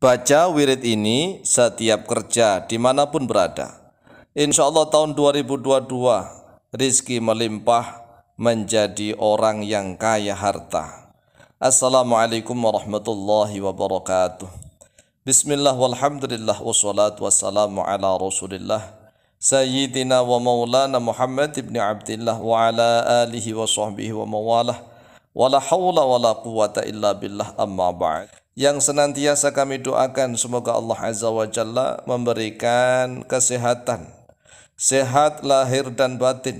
Baca wirid ini setiap kerja dimanapun berada. Insya Allah tahun 2022 rizki melimpah menjadi orang yang kaya harta. Assalamualaikum warahmatullahi wabarakatuh. Bismillah walhamdulillah wassalatu wassalamu ala rasulillah Sayyidina wa maulana Muhammad ibn Abdullah wa ala alihi wa sahbihi wa mawalah wa la hawla wa la quwata illa billah amma ba'd yang senantiasa kami doakan semoga Allah Azza wa Jalla memberikan kesehatan, sehat lahir dan batin,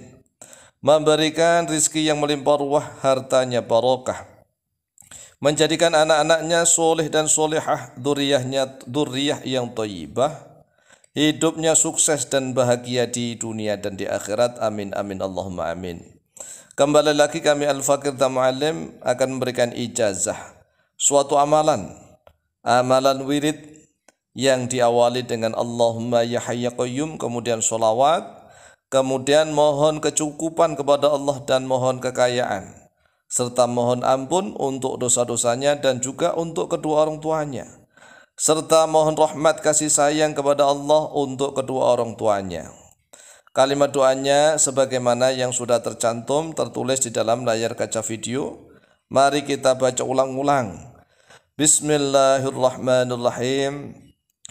memberikan rizki yang melimpah ruah hartanya barokah, menjadikan anak-anaknya soleh dan solehah, duriahnya duriah yang toyibah, hidupnya sukses dan bahagia di dunia dan di akhirat. Amin, amin, Allahumma amin. Kembali lagi kami Al-Fakir Tamalim akan memberikan ijazah suatu amalan, amalan wirid yang diawali dengan Allahumma ya hayya ya qayyum, kemudian sholawat, kemudian mohon kecukupan kepada Allah dan mohon kekayaan, serta mohon ampun untuk dosa-dosanya dan juga untuk kedua orang tuanya, serta mohon rahmat kasih sayang kepada Allah untuk kedua orang tuanya. Kalimat doanya sebagaimana yang sudah tercantum tertulis di dalam layar kaca video. Mari kita baca ulang-ulang Bismillahirrahmanirrahim.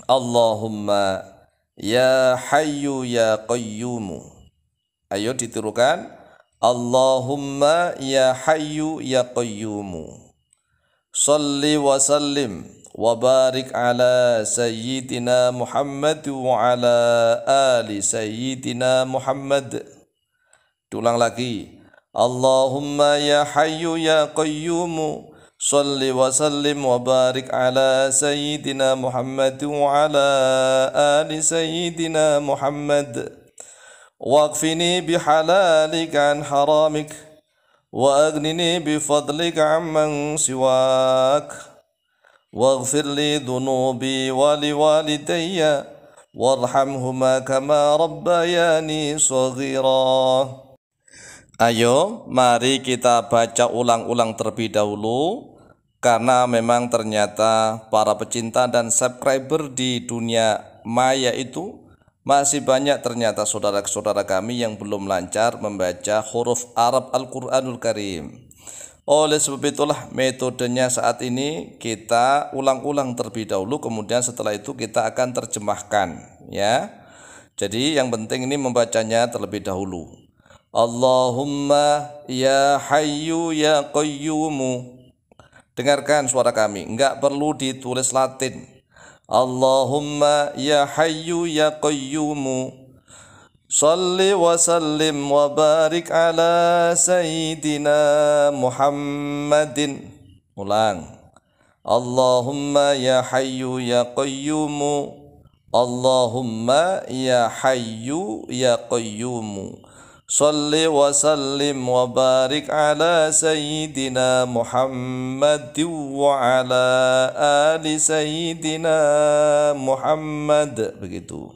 Allahumma ya hayyu ya qayyum. Ayo ditirukan. Allahumma ya hayyu ya qayyum. Salli wa sallim wa barik ala sayyidina Muhammad wa ala ali sayyidina Muhammad. Tulang lagi. Allahumma ya hayyu ya qayyumu. صل وسلم وبارك على سيدنا محمد وعلى آل سيدنا محمد واغفني بحلالك عن حرامك وأغنني بفضلك عمن سواك واغفر لي ذنوبي ولوالدي وارحمهما كما ربياني صغيراً Ayo, mari kita baca ulang-ulang terlebih dahulu karena memang ternyata para pecinta dan subscriber di dunia maya itu masih banyak ternyata saudara-saudara kami yang belum lancar membaca huruf Arab Al-Quranul Karim. Oleh sebab itulah metodenya saat ini kita ulang-ulang terlebih dahulu kemudian setelah itu kita akan terjemahkan ya. Jadi yang penting ini membacanya terlebih dahulu. Allahumma ya hayyu ya qayyumu Dengarkan suara kami, enggak perlu ditulis Latin. Allahumma ya hayyu ya qayyumu Salli wa sallim wa barik ala sayyidina Muhammadin Ulang Allahumma ya hayyu ya qayyumu Allahumma ya hayyu ya qayyumu صل وسلم وبارك على سيدنا محمد وعلى آل سيدنا محمد begitu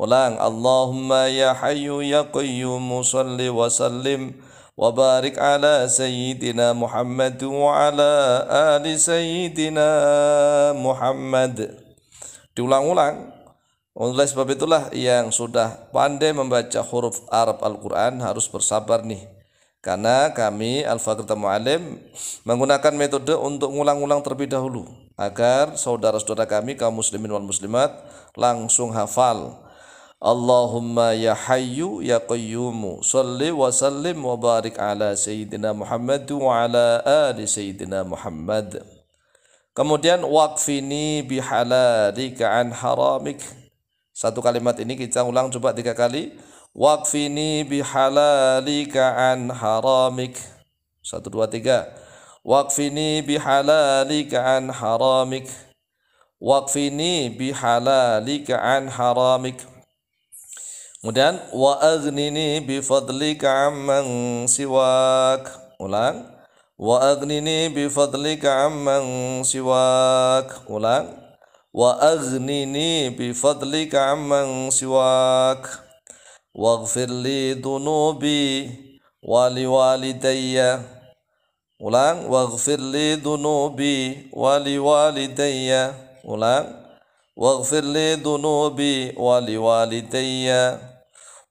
ulang Allahumma ya hayyu ya qayyum salli wa sallim wa barik ala sayyidina Muhammad wa ala ali sayyidina Muhammad diulang-ulang Oleh sebab itulah yang sudah pandai membaca huruf Arab Al-Quran harus bersabar nih. Karena kami Al-Fakir Tamu Alim menggunakan metode untuk ngulang-ulang terlebih dahulu. Agar saudara-saudara kami kaum muslimin wal muslimat langsung hafal. Allahumma ya hayyu ya qayyumu salli wa sallim wa barik ala sayyidina Muhammad wa ala ali sayyidina Muhammad. Kemudian waqfini bihalalika an haramik. Satu kalimat ini kita ulang coba tiga kali. Waqfini bihalalika an haramik. Satu, dua, tiga. Waqfini bihalalika an haramik. Waqfini bihalalika an haramik. Kemudian wa agnini bifadlika amman siwak. Ulang. Wa agnini bifadlika amman siwak. Ulang. وأغنني بفضلك عمن سواك واغفر لي ذنوبي ولوالدي ulang واغفر لي ذنوبي ولوالدي ulang واغفر لي ذنوبي ولوالدي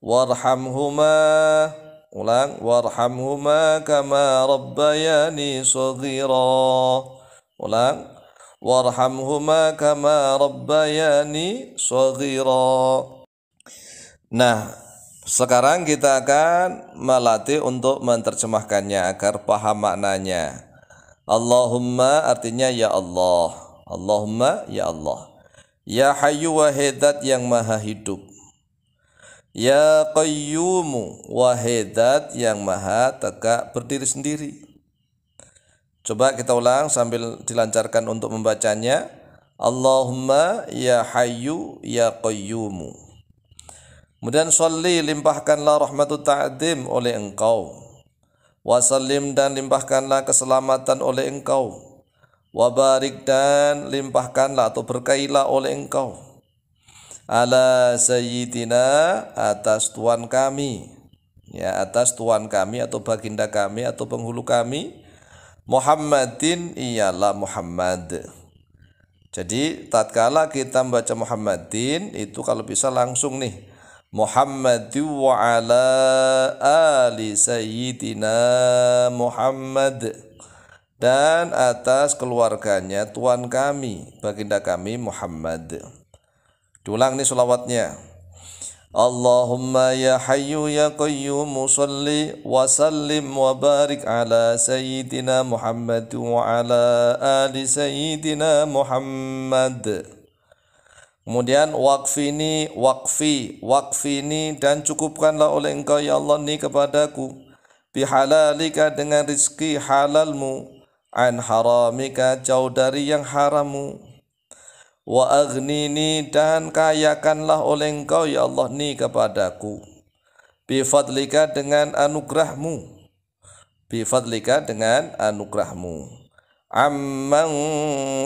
وارحمهما ulang وارحمهما كما ربياني صغيرا ulang warhamhuma kama rabbayani shaghira. Nah, sekarang kita akan melatih untuk menerjemahkannya agar paham maknanya. Allahumma artinya ya Allah. Allahumma ya Allah. Ya Hayu wahidat yang maha hidup. Ya Qayyumu wahidat yang maha tegak berdiri sendiri. Coba kita ulang sambil dilancarkan untuk membacanya. Allahumma ya hayyu ya qayyumu. Kemudian sholli limpahkanlah rahmatu ta'dim oleh engkau. Wasallim dan limpahkanlah keselamatan oleh engkau. Wabarik dan limpahkanlah atau berkailah oleh engkau. Ala sayyidina atas Tuhan kami. Ya atas Tuhan kami atau baginda kami atau penghulu kami Muhammadin ialah Muhammad. Jadi tatkala kita membaca Muhammadin itu kalau bisa langsung nih Muhammad wa ala ali sayyidina Muhammad dan atas keluarganya tuan kami baginda kami Muhammad. Diulang nih selawatnya. Allahumma ya يا حي يا قيوم صل وسلم وبارك على سيدنا محمد وعلى آل سيدنا محمد Kemudian wakfini, wakfi, wakfini dan cukupkanlah oleh engkau ya Allah ni kepadaku bihalalika dengan rizki halalmu an haramika jauh dari yang haramu Wa aghnini dan kayakanlah oleh engkau ya Allah ni kepadaku. Bifadlika dengan anugerahmu. Bifadlika dengan anugerahmu. Amman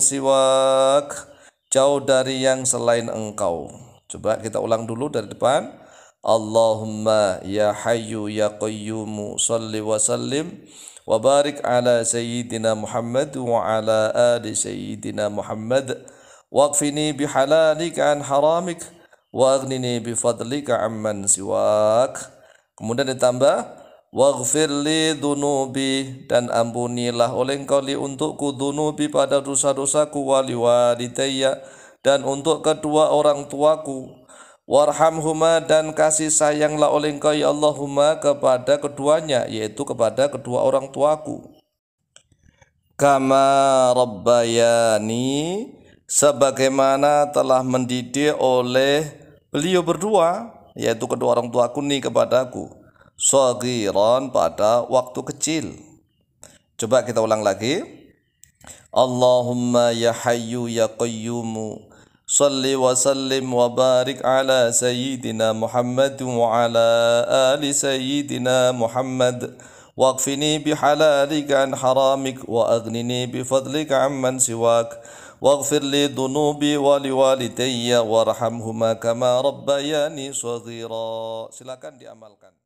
siwak. Jauh dari yang selain engkau. Coba kita ulang dulu dari depan. Allahumma ya hayyu ya qayyumu salli wa sallim wa barik ala sayyidina Muhammad wa ala ali sayyidina Muhammad waqfini bihalalika an haramik waghnini bifadlika amman siwak kemudian ditambah waghfir li dunubi dan ampunilah oleh engkau li untukku dunubi pada dosa-dosaku wali walidayya dan untuk kedua orang tuaku warhamhuma dan kasih sayanglah oleh engkau ya Allahumma kepada keduanya yaitu kepada kedua orang tuaku kama rabbayani sebagaimana telah mendidik oleh beliau berdua yaitu kedua orang tuaku nih kepadaku sagiran pada waktu kecil coba kita ulang lagi Allahumma ya hayyu ya qayyumu Salli wa sallim wa barik ala Sayyidina Muhammad wa ala ali Sayyidina Muhammad Waqfini bihalalika an haramik wa aghnini bifadlika amman siwak واغفر لي ذنوبي ولوالدي وارحمهما كما ربياني صغيرا silakan diamalkan